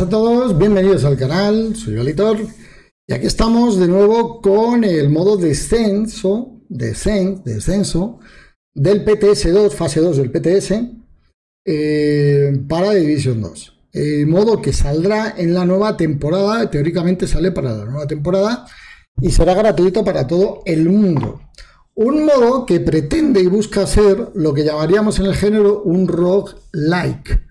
a todos, bienvenidos al canal, soy Alitor y aquí estamos de nuevo con el modo descenso, descenso del PTS2, fase 2 del PTS eh, para Division 2. El modo que saldrá en la nueva temporada, teóricamente sale para la nueva temporada y será gratuito para todo el mundo. Un modo que pretende y busca ser lo que llamaríamos en el género un roguelike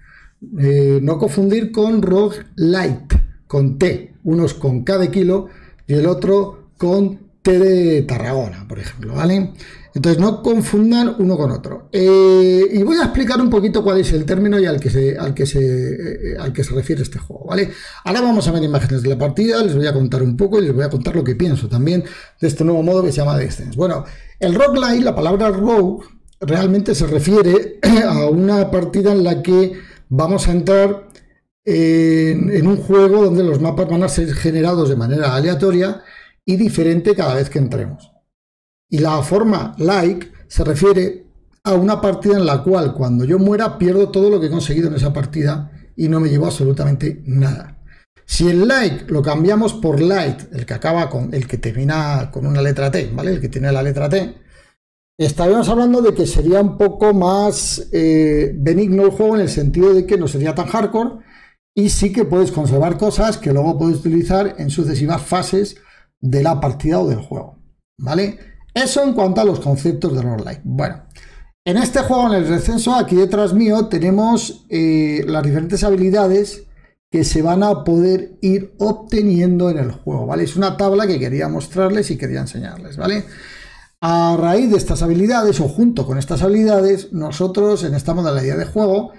eh, no confundir con Rogue Light, con T, unos con K de kilo y el otro con T de Tarragona, por ejemplo, ¿vale? Entonces no confundan uno con otro. Eh, y voy a explicar un poquito cuál es el término y al que se, al que se, eh, al se refiere este juego, ¿vale? Ahora vamos a ver imágenes de la partida, les voy a contar un poco y les voy a contar lo que pienso también de este nuevo modo que se llama Descens. Bueno, el Rock Light, la palabra Rogue, realmente se refiere a una partida en la que vamos a entrar en, un juego donde los mapas van a ser generados de manera aleatoria y diferente cada vez que entremos. Y la forma like se refiere a una partida en la cual cuando yo muera pierdo todo lo que he conseguido en esa partida y no me llevo absolutamente nada. Si el like lo cambiamos por light, el que acaba con el que termina con una letra T, ¿vale? El que tiene la letra T, Estaríamos hablando de que sería un poco más eh, benigno el juego en el sentido de que no sería tan hardcore y sí que puedes conservar cosas que luego puedes utilizar en sucesivas fases de la partida o del juego. ¿Vale? Eso en cuanto a los conceptos de roguelike. Bueno, en este juego, en el recenso, aquí detrás mío tenemos eh, las diferentes habilidades que se van a poder ir obteniendo en el juego, ¿vale? Es una tabla que quería mostrarles y quería enseñarles, ¿vale? vale a raíz de estas habilidades o junto con estas habilidades, nosotros en esta modalidad de juego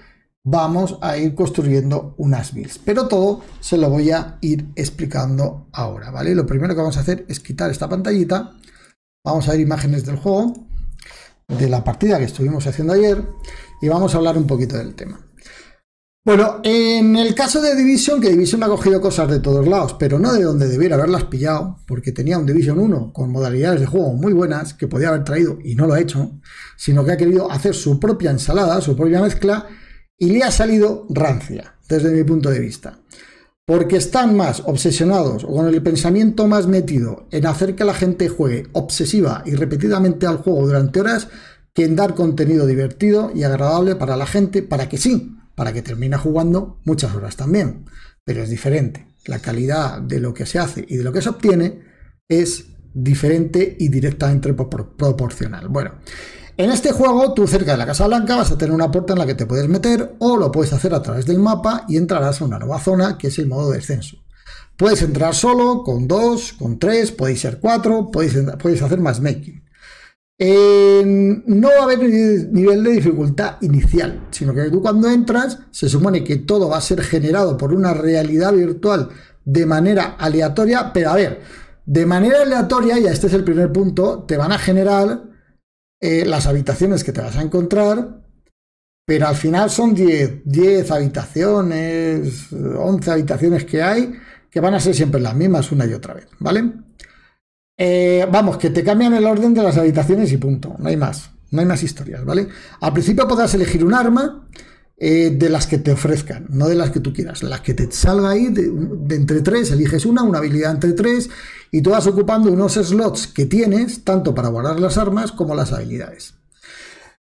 vamos a ir construyendo unas builds. Pero todo se lo voy a ir explicando ahora, ¿vale? Lo primero que vamos a hacer es quitar esta pantallita. Vamos a ver imágenes del juego, de la partida que estuvimos haciendo ayer y vamos a hablar un poquito del tema. Bueno, en el caso de Division, que Division ha cogido cosas de todos lados, pero no de donde debiera haberlas pillado, porque tenía un Division 1 con modalidades de juego muy buenas que podía haber traído y no lo ha hecho, sino que ha querido hacer su propia ensalada, su propia mezcla, y le ha salido rancia, desde mi punto de vista. Porque están más obsesionados o con el pensamiento más metido en hacer que la gente juegue obsesiva y repetidamente al juego durante horas que en dar contenido divertido y agradable para la gente, para que sí para que termina jugando muchas horas también, pero es diferente. La calidad de lo que se hace y de lo que se obtiene es diferente y directamente proporcional. Bueno, en este juego tú cerca de la Casa Blanca vas a tener una puerta en la que te puedes meter o lo puedes hacer a través del mapa y entrarás a una nueva zona que es el modo descenso. Puedes entrar solo, con dos, con tres, podéis ser cuatro, podéis, podéis hacer más making. Eh, no va a haber nivel de dificultad inicial, sino que tú cuando entras se supone que todo va a ser generado por una realidad virtual de manera aleatoria, pero a ver, de manera aleatoria, y este es el primer punto, te van a generar eh, las habitaciones que te vas a encontrar, pero al final son 10, 10 habitaciones, 11 habitaciones que hay, que van a ser siempre las mismas una y otra vez, ¿vale? Eh, vamos, que te cambian el orden de las habitaciones y punto. No hay más. No hay más historias, ¿vale? Al principio podrás elegir un arma eh, de las que te ofrezcan, no de las que tú quieras. Las que te salga ahí, de, entre tres, eliges una, una habilidad entre tres, y tú vas ocupando unos slots que tienes, tanto para guardar las armas como las habilidades.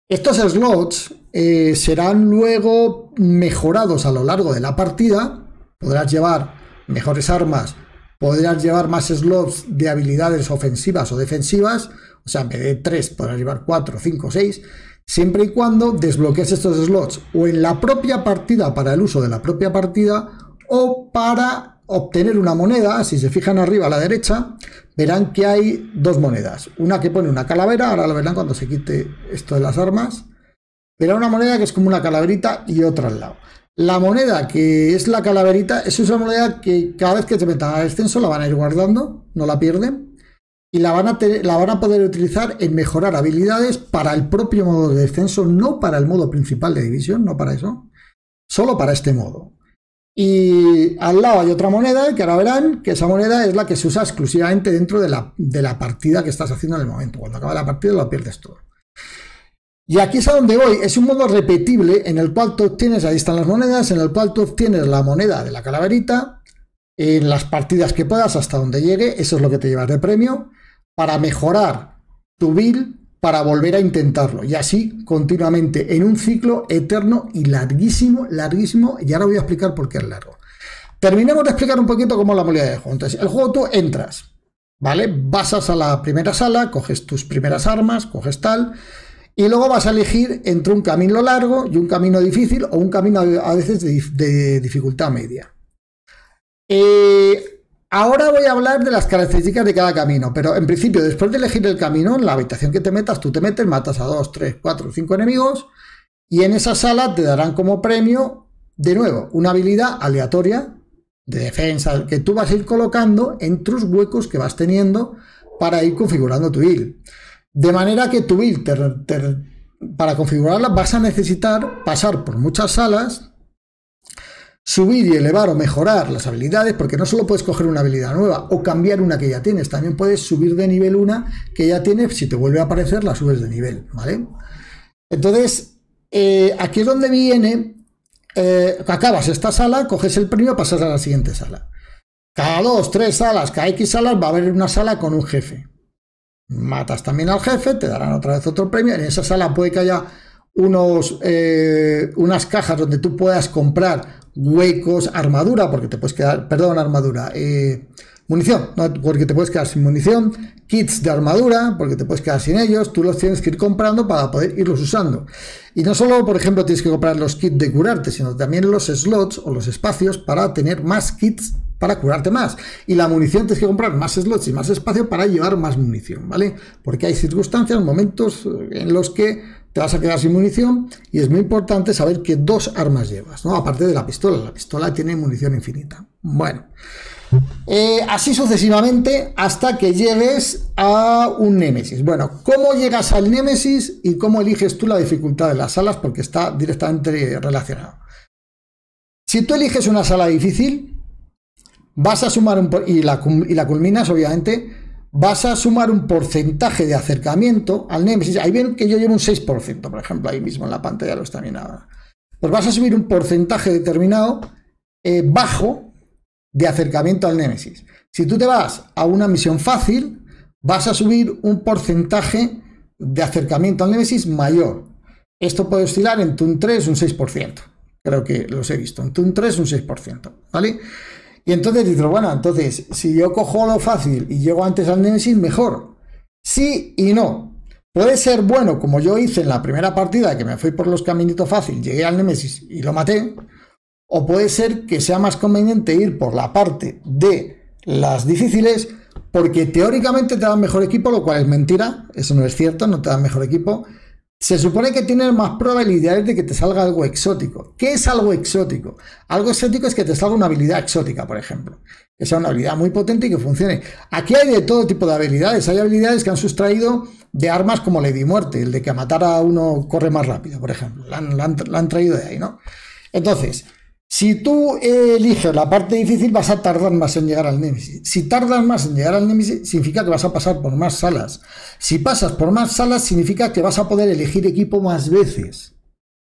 Estos slots eh, serán luego mejorados a lo largo de la partida. Podrás llevar mejores armas, podrás llevar más slots de habilidades ofensivas o defensivas, o sea, en vez de 3 podrás llevar 4, 5, 6, siempre y cuando desbloquees estos slots o en la propia partida para el uso de la propia partida o para obtener una moneda, si se fijan arriba a la derecha, verán que hay dos monedas, una que pone una calavera, ahora lo verán cuando se quite esto de las armas, pero una moneda que es como una calaverita y otra al lado. La moneda que es la calaverita es una moneda que cada vez que te meta al descenso la van a ir guardando, no la pierden. Y la van, a la van a poder utilizar en mejorar habilidades para el propio modo de descenso, no para el modo principal de división, no para eso. Solo para este modo. Y al lado hay otra moneda que ahora verán que esa moneda es la que se usa exclusivamente dentro de la, de la partida que estás haciendo en el momento. Cuando acaba la partida lo pierdes todo. Y aquí es a donde voy, es un modo repetible en el cual tú obtienes, ahí están las monedas, en el cual tú obtienes la moneda de la calaverita, en las partidas que puedas hasta donde llegue, eso es lo que te llevas de premio, para mejorar tu build, para volver a intentarlo. Y así continuamente, en un ciclo eterno y larguísimo, larguísimo, y ahora voy a explicar por qué es largo. Terminemos de explicar un poquito cómo es la moneda de juego. Entonces, el juego tú entras, ¿vale? Vas a la primera sala, coges tus primeras armas, coges tal y luego vas a elegir entre un camino largo y un camino difícil o un camino a veces de, dificultad media. Eh, ahora voy a hablar de las características de cada camino, pero en principio, después de elegir el camino, en la habitación que te metas, tú te metes, matas a 2, 3, 4, 5 enemigos y en esa sala te darán como premio, de nuevo, una habilidad aleatoria de defensa que tú vas a ir colocando en tus huecos que vas teniendo para ir configurando tu build. De manera que tu build, para configurarla, vas a necesitar pasar por muchas salas, subir y elevar o mejorar las habilidades, porque no solo puedes coger una habilidad nueva o cambiar una que ya tienes, también puedes subir de nivel una que ya tienes, si te vuelve a aparecer, la subes de nivel, ¿vale? Entonces, eh, aquí es donde viene, eh, acabas esta sala, coges el premio, pasas a la siguiente sala. Cada dos, tres salas, cada X salas va a haber una sala con un jefe matas también al jefe, te darán otra vez otro premio. En esa sala puede que haya unos, eh, unas cajas donde tú puedas comprar huecos, armadura, porque te puedes quedar, perdón, armadura, eh, munición, porque te puedes quedar sin munición, kits de armadura, porque te puedes quedar sin ellos, tú los tienes que ir comprando para poder irlos usando. Y no solo, por ejemplo, tienes que comprar los kits de curarte, sino también los slots o los espacios para tener más kits para curarte más. Y la munición tienes que comprar más slots y más espacio para llevar más munición, ¿vale? Porque hay circunstancias, momentos eh, en los que te vas a quedar sin munición y es muy importante saber que dos armas llevas, ¿no? Aparte de la pistola, la pistola tiene munición infinita. Bueno, eh, así sucesivamente hasta que llegues a un Némesis. Bueno, ¿cómo llegas al Némesis y cómo eliges tú la dificultad de las salas? Porque está directamente relacionado. Si tú eliges una sala difícil, vas a sumar un y la, culminas, obviamente, vas a sumar un porcentaje de acercamiento al Nemesis. Ahí ven que yo llevo un 6%, por ejemplo, ahí mismo en la pantalla lo está viendo Pues vas a subir un porcentaje determinado eh, bajo de acercamiento al némesis Si tú te vas a una misión fácil, vas a subir un porcentaje de acercamiento al némesis mayor. Esto puede oscilar entre un 3 y un 6%. Creo que los he visto, entre un 3 y un 6%. ¿Vale? Y entonces dices, bueno, entonces, si yo cojo lo fácil y llego antes al Nemesis, mejor. Sí y no. Puede ser bueno, como yo hice en la primera partida, que me fui por los caminitos fácil, llegué al Nemesis y lo maté. O puede ser que sea más conveniente ir por la parte de las difíciles, porque teóricamente te dan mejor equipo, lo cual es mentira, eso no es cierto, no te dan mejor equipo se supone que tienes más probabilidades de que te salga algo exótico. ¿Qué es algo exótico? Algo exótico es que te salga una habilidad exótica, por ejemplo. Que sea una habilidad muy potente y que funcione. Aquí hay de todo tipo de habilidades. Hay habilidades que han sustraído de armas como Lady Muerte, el de que a matar a uno corre más rápido, por ejemplo. La han, la han traído de ahí, ¿no? Entonces, si tú eliges la parte difícil, vas a tardar más en llegar al némesis. Si tardas más en llegar al Nemesis, significa que vas a pasar por más salas. Si pasas por más salas, significa que vas a poder elegir equipo más veces.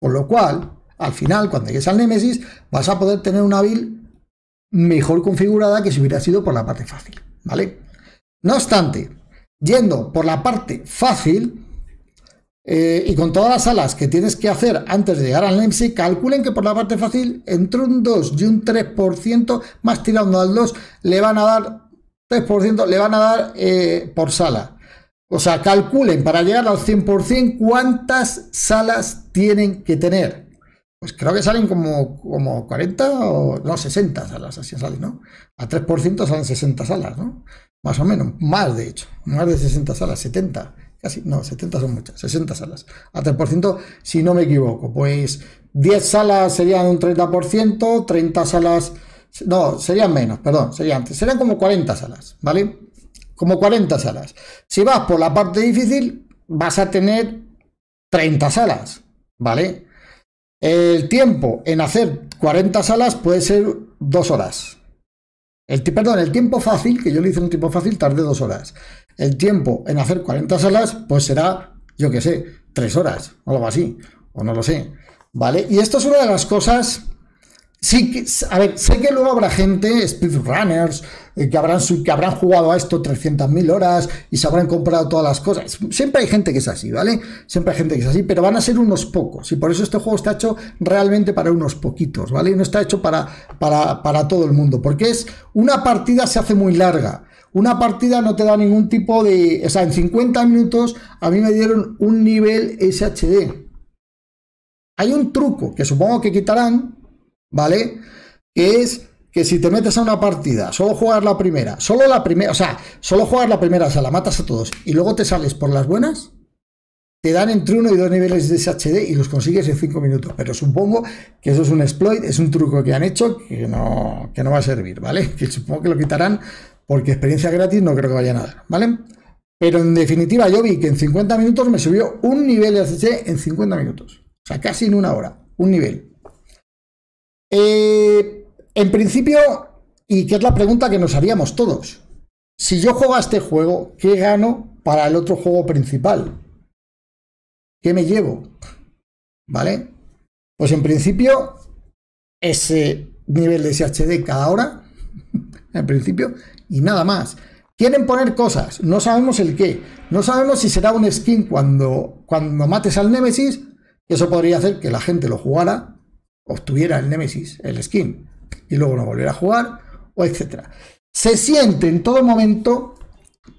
Por lo cual, al final, cuando llegues al némesis, vas a poder tener una build mejor configurada que si hubiera sido por la parte fácil. ¿Vale? No obstante, yendo por la parte fácil, eh, y con todas las salas que tienes que hacer antes de llegar al Leipzig, calculen que por la parte fácil, entre un 2 y un 3%, más tirando al 2, le van a dar 3%, le van a dar eh, por sala. O sea, calculen para llegar al 100% cuántas salas tienen que tener. Pues creo que salen como, como 40 o no, 60 salas, así salen, ¿no? A 3% salen 60 salas, ¿no? Más o menos, más de hecho, más de 60 salas, 70 casi, no, 70 son muchas, 60 salas, a 3%, si no me equivoco. Pues 10 salas serían un 30%, 30 salas, no, serían menos, perdón, serían, serían como 40 salas, ¿vale? Como 40 salas. Si vas por la parte difícil, vas a tener 30 salas, ¿vale? El tiempo en hacer 40 salas puede ser 2 horas, el, perdón, el tiempo fácil, que yo le hice un tiempo fácil, tardé dos horas. El tiempo en hacer 40 salas, pues será, yo qué sé, tres horas o algo así, o no lo sé. ¿Vale? Y esto es una de las cosas Sí, que, a ver, sé que luego habrá gente, speedrunners, eh, que habrán, que habrán jugado a esto 300.000 horas y se habrán comprado todas las cosas. Siempre hay gente que es así, ¿vale? Siempre hay gente que es así, pero van a ser unos pocos. Y por eso este juego está hecho realmente para unos poquitos, ¿vale? No está hecho para, para, para todo el mundo, porque es una partida se hace muy larga. Una partida no te da ningún tipo de... O sea, en 50 minutos a mí me dieron un nivel SHD. Hay un truco que supongo que quitarán, ¿vale? es que si te metes a una partida, solo juegas la primera, solo la primera, o sea, solo juegas la primera, o sea, la matas a todos y luego te sales por las buenas, te dan entre uno y dos niveles de SHD y los consigues en cinco minutos. Pero supongo que eso es un exploit, es un truco que han hecho que no, que no va a servir, ¿vale? Que supongo que lo quitarán porque experiencia gratis no creo que vaya a dar, ¿vale? Pero en definitiva yo vi que en 50 minutos me subió un nivel de SHD en 50 minutos. O sea, casi en una hora, un nivel. Eh, en principio, y que es la pregunta que nos haríamos todos, si yo juego a este juego, ¿qué gano para el otro juego principal? ¿Qué me llevo? ¿Vale? Pues en principio, ese nivel de SHD cada hora, en principio, y nada más. Quieren poner cosas, no sabemos el qué. No sabemos si será un skin cuando, cuando mates al Nemesis, eso podría hacer que la gente lo jugara, obtuviera el Nemesis, el skin, y luego no volviera a jugar, o etcétera. Se siente en todo momento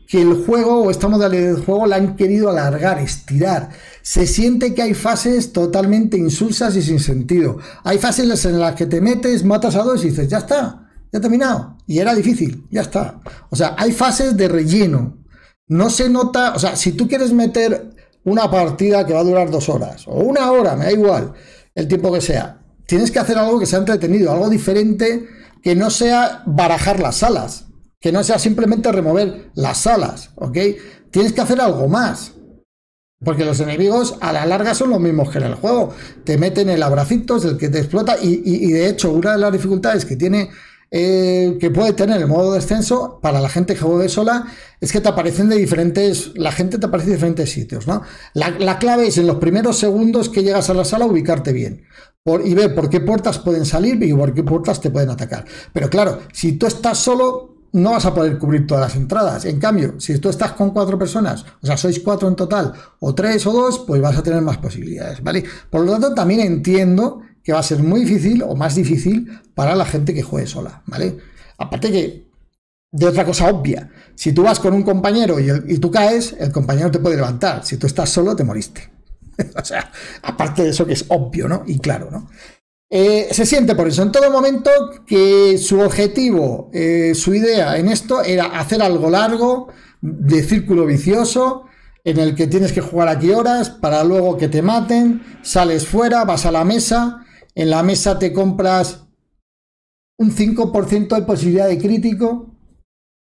que el juego o esta modalidad de juego la han querido alargar, estirar. Se siente que hay fases totalmente insulsas y sin sentido. Hay fases en las que te metes, matas a dos y dices, ya está, ya terminado. Y era difícil, ya está. O sea, hay fases de relleno. No se nota, o sea, si tú quieres meter una partida que va a durar dos horas o una hora, me da igual el tiempo que sea, tienes que hacer algo que sea entretenido, algo diferente que no sea barajar las salas, que no sea simplemente remover las salas, ¿ok? Tienes que hacer algo más. Porque los enemigos a la larga son los mismos que en el juego. Te meten el abracito, es el que te explota. Y, de hecho, una de las dificultades que tiene, eh, que puede tener el modo descenso para la gente que juega sola, es que te aparecen de diferentes. La gente te aparece de diferentes sitios, ¿no? la clave es en los primeros segundos que llegas a la sala ubicarte bien y ver por qué puertas pueden salir y por qué puertas te pueden atacar. Pero claro, si tú estás solo, no vas a poder cubrir todas las entradas. En cambio, si tú estás con cuatro personas, o sea, sois cuatro en total, o tres o dos, pues vas a tener más posibilidades, ¿vale? Por lo tanto, también entiendo que va a ser muy difícil o más difícil para la gente que juegue sola, ¿vale? Aparte que, de otra cosa obvia, si tú vas con un compañero y tú caes, el compañero te puede levantar. Si tú estás solo, te moriste. o sea, aparte de eso que es obvio, ¿no? Y claro, ¿no? Eh, se siente por eso en todo momento que su objetivo, eh, su idea en esto era hacer algo largo, de círculo vicioso, en el que tienes que jugar aquí horas para luego que te maten, sales fuera, vas a la mesa, en la mesa te compras un 5% de posibilidad de crítico.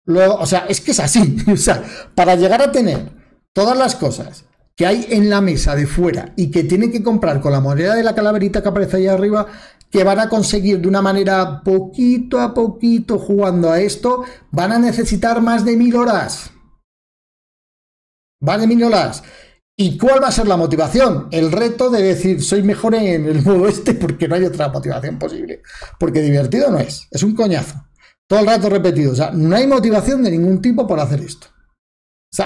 Luego, o sea, es que es así. o sea, para llegar a tener todas las cosas que hay en la mesa de fuera y que tienen que comprar con la moneda de la calaverita que aparece ahí arriba, que van a conseguir de una manera poquito a poquito jugando a esto, van a necesitar más de mil horas. Más de mil horas. ¿Y cuál va a ser la motivación? El reto de decir, soy mejor en el modo este porque no hay otra motivación posible. Porque divertido no es, es un coñazo. Todo el rato repetido. O sea, no hay motivación de ningún tipo por hacer esto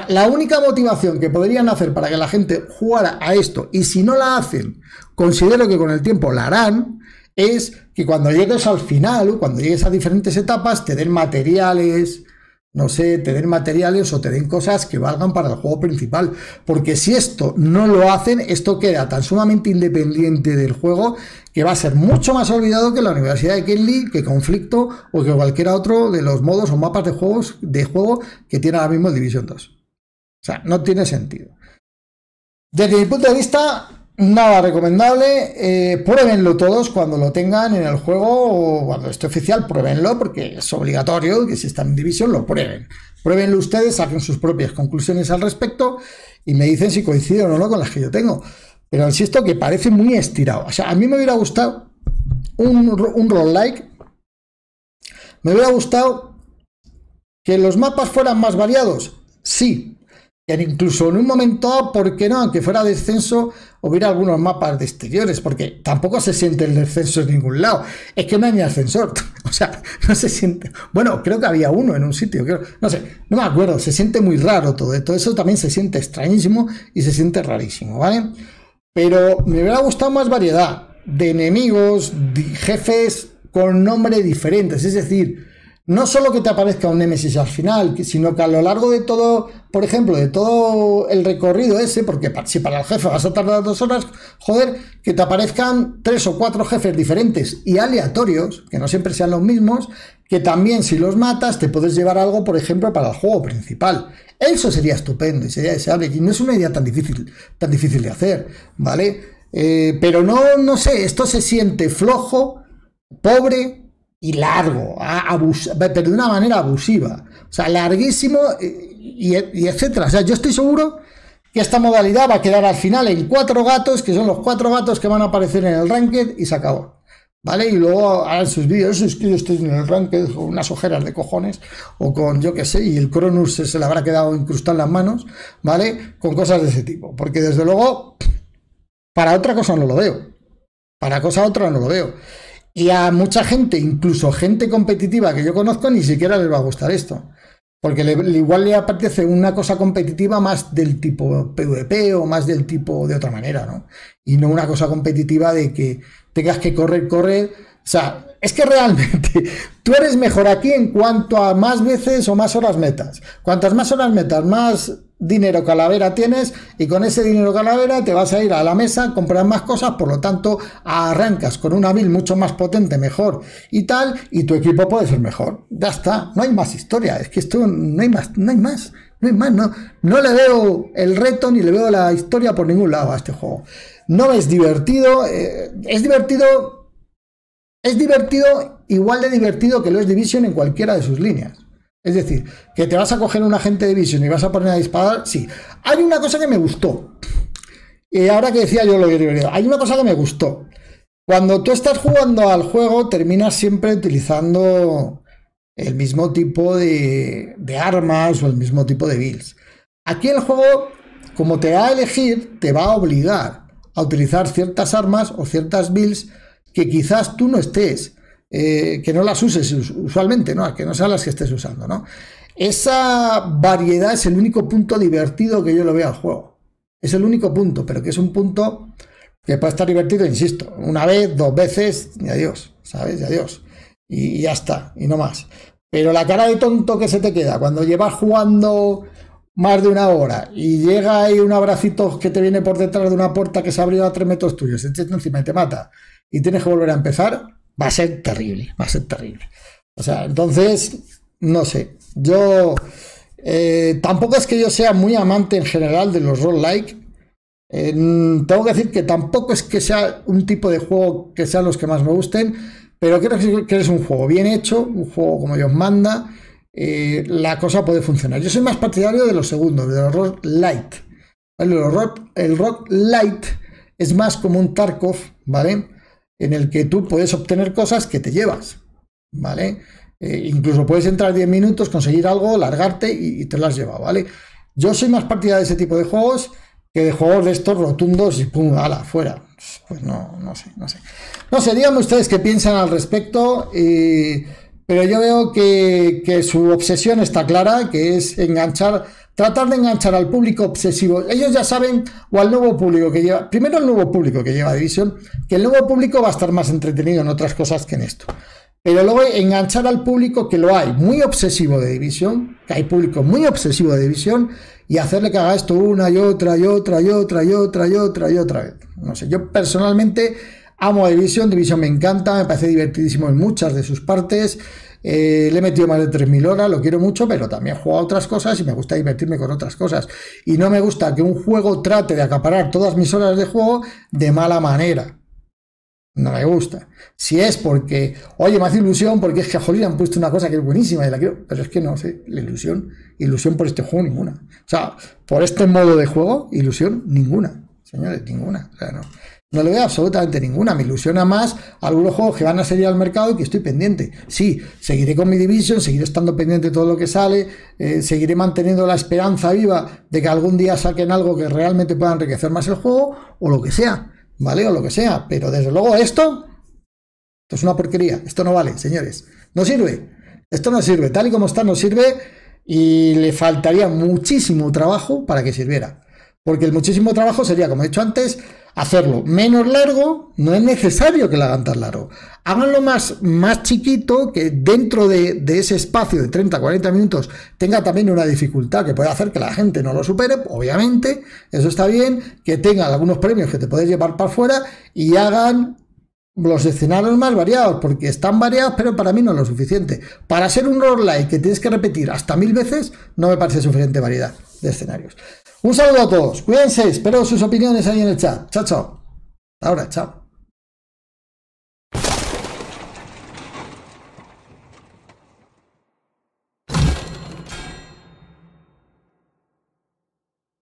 la única motivación que podrían hacer para que la gente jugara a esto, y si no la hacen, considero que con el tiempo la harán, es que cuando llegues al final, o cuando llegues a diferentes etapas, te den materiales, no sé, te den materiales o te den cosas que valgan para el juego principal. Porque si esto no lo hacen, esto queda tan sumamente independiente del juego que va a ser mucho más olvidado que la Universidad de Kenley, que Conflicto o que cualquier otro de los modos o mapas de juegos de juego que tiene ahora mismo División Division 2. O sea, no tiene sentido. Desde mi punto de vista, nada recomendable. Eh, pruébenlo todos cuando lo tengan en el juego o cuando esté oficial, pruébenlo porque es obligatorio que si están en división lo prueben. Pruébenlo ustedes, saquen sus propias conclusiones al respecto y me dicen si coinciden o no con las que yo tengo. Pero insisto que parece muy estirado. O sea, a mí me hubiera gustado un, un roll like. Me hubiera gustado que los mapas fueran más variados. Sí, incluso en un momento, ¿por qué no? Aunque fuera descenso, hubiera algunos mapas de exteriores, porque tampoco se siente el descenso en ningún lado. Es que no hay ni ascensor. O sea, no se siente. Bueno, creo que había uno en un sitio. no sé, no me acuerdo. Se siente muy raro todo esto. Eso también se siente extrañísimo y se siente rarísimo, ¿vale? Pero me hubiera gustado más variedad de enemigos, jefes con nombres diferentes. Es decir, no solo que te aparezca un Némesis al final, sino que a lo largo de todo, por ejemplo, de todo el recorrido ese, porque si para el jefe vas a tardar dos horas, joder, que te aparezcan tres o cuatro jefes diferentes y aleatorios, que no siempre sean los mismos, que también si los matas te puedes llevar algo, por ejemplo, para el juego principal. Eso sería estupendo y sería deseable, y no es una idea tan difícil, tan difícil de hacer, ¿vale? Eh, pero no, no sé, esto se siente flojo, pobre, y largo, pero de una manera abusiva. O sea, larguísimo y, etcétera. O sea, yo estoy seguro que esta modalidad va a quedar al final en cuatro gatos, que son los cuatro gatos que van a aparecer en el ranked y se acabó. ¿Vale? Y luego harán sus vídeos, es que yo estoy en el ranked con unas ojeras de cojones o con yo qué sé, y el Cronus se, se le habrá quedado incrustado en las manos, ¿vale? Con cosas de ese tipo. Porque desde luego, para otra cosa no lo veo. Para cosa otra no lo veo. Y a mucha gente, incluso gente competitiva que yo conozco, ni siquiera les va a gustar esto. Porque igual le apetece una cosa competitiva más del tipo PvP o más del tipo de otra manera, ¿no? Y no una cosa competitiva de que tengas que correr, correr. O sea, es que realmente tú eres mejor aquí en cuanto a más veces o más horas metas. Cuantas más horas metas, más dinero calavera tienes y con ese dinero calavera te vas a ir a la mesa, comprar más cosas, por lo tanto arrancas con una build mucho más potente, mejor y tal, y tu equipo puede ser mejor. Ya está, no hay más historia, es que esto no hay más, no hay más, no hay más, no, no le veo el reto ni le veo la historia por ningún lado a este juego. No es divertido, eh, es divertido, es divertido igual de divertido que lo es Division en cualquiera de sus líneas. Es decir, que te vas a coger un agente de Vision y vas a poner a disparar, sí. Hay una cosa que me gustó. Y ahora que decía yo lo que hay una cosa que me gustó. Cuando tú estás jugando al juego, terminas siempre utilizando el mismo tipo de, de armas o el mismo tipo de builds. Aquí el juego, como te va a elegir, te va a obligar a utilizar ciertas armas o ciertas builds que quizás tú no estés. Eh, que no las uses usualmente, ¿no? Que no sean las que estés usando, ¿no? Esa variedad es el único punto divertido que yo lo veo al juego. Es el único punto, pero que es un punto que puede estar divertido, insisto, una vez, dos veces, y adiós, ¿sabes? Y adiós. Y, ya está, y no más. Pero la cara de tonto que se te queda cuando llevas jugando más de una hora y llega ahí un abracito que te viene por detrás de una puerta que se ha abierto a tres metros tuyos, encima y te mata, y tienes que volver a empezar, va a ser terrible, va a ser terrible. O sea, entonces, no sé, yo eh, tampoco es que yo sea muy amante en general de los roll like. Eh, mm, tengo que decir que tampoco es que sea un tipo de juego que sean los que más me gusten, pero creo que es un juego bien hecho, un juego como Dios manda, eh, la cosa puede funcionar. Yo soy más partidario de los segundos, los horror light. El el rock light es más como un Tarkov, ¿vale? en el que tú puedes obtener cosas que te llevas, ¿vale? Eh, incluso puedes entrar 10 minutos, conseguir algo, largarte y, te las lleva. ¿vale? Yo soy más partida de ese tipo de juegos que de juegos de estos rotundos y pum, ala, fuera. Pues no, no sé, no sé. No sé, díganme ustedes qué piensan al respecto, eh, pero yo veo que, que su obsesión está clara, que es enganchar tratar de enganchar al público obsesivo. Ellos ya saben, o al nuevo público que lleva, primero al nuevo público que lleva División, que el nuevo público va a estar más entretenido en otras cosas que en esto. Pero luego enganchar al público que lo hay, muy obsesivo de División, que hay público muy obsesivo de División, y hacerle que haga esto una y otra y otra y otra y otra y otra y otra vez. No sé, yo personalmente amo a División, División me encanta, me parece divertidísimo en muchas de sus partes. Eh, le he metido más de 3.000 horas, lo quiero mucho, pero también juego a otras cosas y me gusta divertirme con otras cosas. Y no me gusta que un juego trate de acaparar todas mis horas de juego de mala manera. No me gusta. Si es porque, oye, me hace ilusión porque es que, jolín, han puesto una cosa que es buenísima y la quiero. Pero es que no sé, la ilusión, ilusión por este juego ninguna. O sea, por este modo de juego, ilusión ninguna. Señores, ninguna. O sea, no. No le veo absolutamente ninguna. Me ilusiona más algunos juegos que van a salir al mercado y que estoy pendiente. Sí, seguiré con mi Division, seguiré estando pendiente de todo lo que sale, eh, seguiré manteniendo la esperanza viva de que algún día saquen algo que realmente pueda enriquecer más el juego o lo que sea, ¿vale? O lo que sea. Pero desde luego esto, esto es una porquería. Esto no vale, señores. No sirve. Esto no sirve. Tal y como está, no sirve y le faltaría muchísimo trabajo para que sirviera. Porque el muchísimo trabajo sería, como he dicho antes, hacerlo menos largo, no es necesario que lo hagan tan largo. Háganlo más, más chiquito, que dentro de, ese espacio de 30-40 minutos tenga también una dificultad que pueda hacer que la gente no lo supere, obviamente, eso está bien, que tengan algunos premios que te puedes llevar para afuera y hagan los escenarios más variados, porque están variados, pero para mí no es lo suficiente. Para ser un like que tienes que repetir hasta mil veces, no me parece suficiente variedad de escenarios. Un saludo a todos. Cuídense. Espero sus opiniones ahí en el chat. Chao, chao. Ahora, chao.